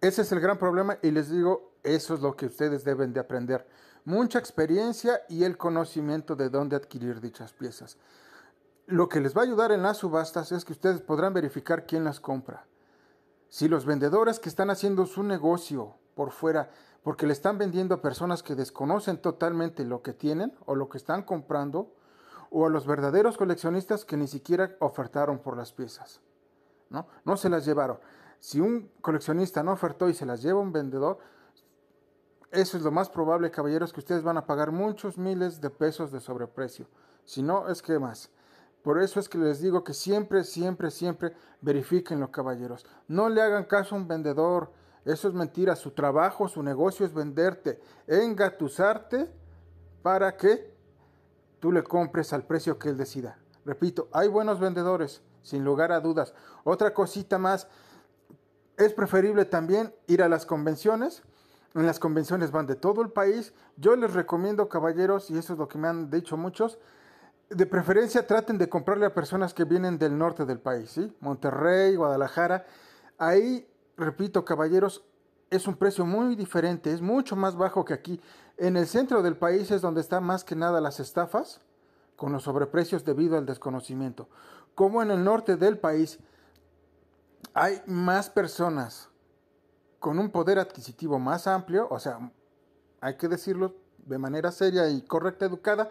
Ese es el gran problema y les digo, eso es lo que ustedes deben de aprender. Mucha experiencia y el conocimiento de dónde adquirir dichas piezas. Lo que les va a ayudar en las subastas es que ustedes podrán verificar quién las compra. Si los vendedores que están haciendo su negocio por fuera, porque le están vendiendo a personas que desconocen totalmente lo que tienen o lo que están comprando, o a los verdaderos coleccionistas que ni siquiera ofertaron por las piezas, ¿no? No se las llevaron. Si un coleccionista no ofertó y se las lleva un vendedor, eso es lo más probable, caballeros, que ustedes van a pagar muchos miles de pesos de sobreprecio. Si no, es que más. Por eso es que les digo que siempre, siempre, siempre verifiquenlo, caballeros. No le hagan caso a un vendedor. Eso es mentira. Su trabajo, su negocio es venderte, engatusarte para que tú le compres al precio que él decida. Repito, hay buenos vendedores, sin lugar a dudas. Otra cosita más, es preferible también ir a las convenciones. En las convenciones van de todo el país. Yo les recomiendo, caballeros, y eso es lo que me han dicho muchos, de preferencia traten de comprarle a personas que vienen del norte del país, ¿sí? Monterrey, Guadalajara. Ahí, repito, caballeros, es un precio muy diferente, es mucho más bajo que aquí. En el centro del país es donde están más que nada las estafas, con los sobreprecios debido al desconocimiento. Como en el norte del país, hay más personas con un poder adquisitivo más amplio, o sea, hay que decirlo de manera seria y correcta, educada,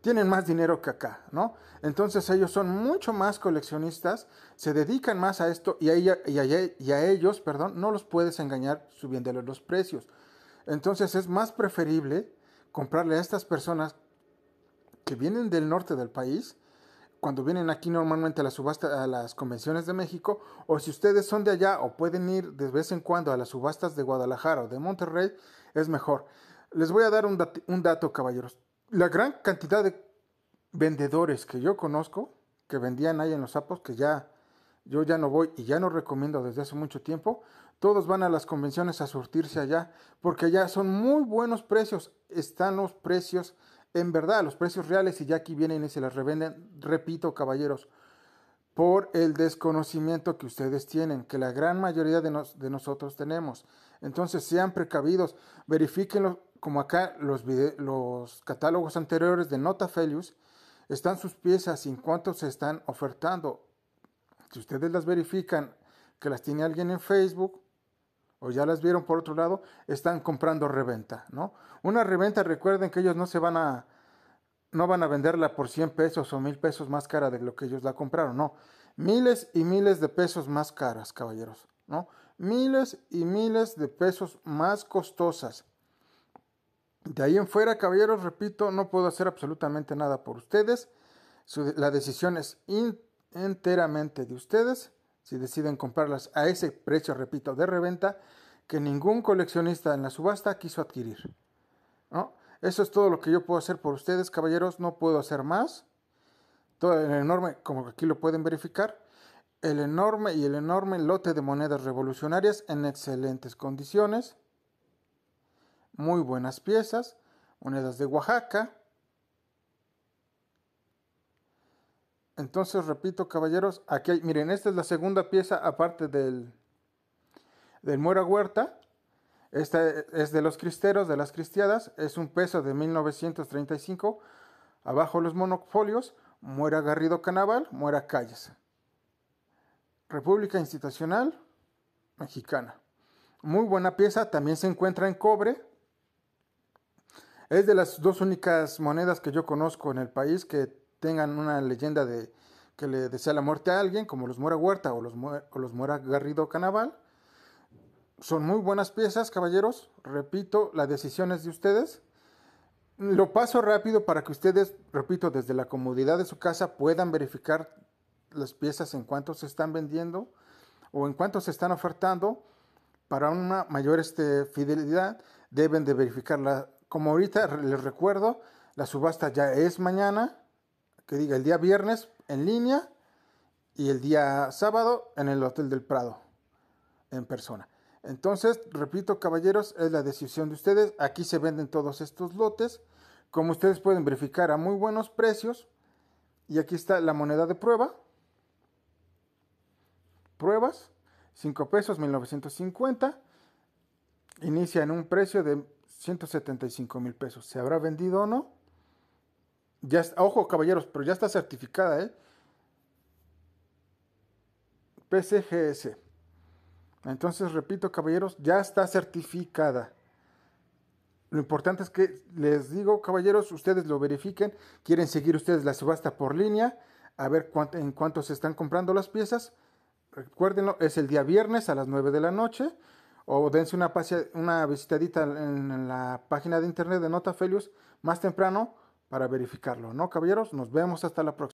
tienen más dinero que acá, ¿no? Entonces ellos son mucho más coleccionistas, se dedican más a esto y a, ellos, perdón, no los puedes engañar subiéndoles los precios. Entonces es más preferible comprarle a estas personas que vienen del norte del país, cuando vienen aquí normalmente a las subastas, a las convenciones de México, o si ustedes son de allá o pueden ir de vez en cuando a las subastas de Guadalajara o de Monterrey, es mejor. Les voy a dar un, dato, caballeros. La gran cantidad de vendedores que yo conozco, que vendían ahí en los sapos, que ya yo ya no voy y ya no recomiendo desde hace mucho tiempo, todos van a las convenciones a surtirse allá, porque allá son muy buenos precios, están los precios en verdad los precios reales y ya aquí vienen y se las revenden, repito caballeros, por el desconocimiento que ustedes tienen, que la gran mayoría de, nosotros tenemos. Entonces sean precavidos, Verifiquen, como acá los, los catálogos anteriores de Nota Felius, están sus piezas y en cuánto se están ofertando. Si ustedes las verifican, que las tiene alguien en Facebook, o ya las vieron por otro lado, están comprando reventa, ¿no? Una reventa, recuerden que ellos no se van a, no van a venderla por 100 pesos o mil pesos más cara de lo que ellos la compraron, no. Miles y miles de pesos más caras, caballeros, ¿no? Miles y miles de pesos más costosas. De ahí en fuera, caballeros, repito, no puedo hacer absolutamente nada por ustedes. la decisión es enteramente de ustedes si deciden comprarlas a ese precio, repito, de reventa, que ningún coleccionista en la subasta quiso adquirir. Eso es todo lo que yo puedo hacer por ustedes, caballeros, no puedo hacer más. Todo el enorme, como aquí lo pueden verificar, el enorme y el enorme lote de monedas revolucionarias en excelentes condiciones. Muy buenas piezas, monedas de Oaxaca, Entonces, repito, caballeros, aquí hay, miren, esta es la segunda pieza aparte del, del Muera Huerta. Esta es de los cristeros, de las cristiadas, es un peso de 1935. Abajo los monofolios, Muera Garrido Canaval, Muera Calles. República Institucional Mexicana. Muy buena pieza, también se encuentra en cobre. Es de las dos únicas monedas que yo conozco en el país que tengan una leyenda de que le desea la muerte a alguien, como los Mora Huerta o los, los Mora Garrido Canaval. Son muy buenas piezas, caballeros. Repito, la decisión es de ustedes. Lo paso rápido para que ustedes, repito, desde la comodidad de su casa puedan verificar las piezas en cuánto se están vendiendo o en cuánto se están ofertando. Para una mayor este, fidelidad deben de verificarla. Como ahorita les recuerdo, la subasta ya es mañana que diga el día viernes en línea y el día sábado en el Hotel del Prado, en persona. Entonces, repito, caballeros, es la decisión de ustedes. Aquí se venden todos estos lotes. Como ustedes pueden verificar, a muy buenos precios. Y aquí está la moneda de prueba. Pruebas. 5 pesos, 1950. Inicia en un precio de 175 mil pesos. ¿Se habrá vendido o no? ojo, caballeros, pero ya está certificada, ¿eh? PCGS. Entonces, repito, caballeros, ya está certificada. Lo importante es que les digo, caballeros, ustedes lo verifiquen. Quieren seguir ustedes la subasta por línea, a ver en cuánto se están comprando las piezas. Recuérdenlo, es el día viernes a las 9 de la noche. O dense una, una visitadita en la página de internet de Nota Felius más temprano para verificarlo, ¿no, caballeros? Nos vemos hasta la próxima.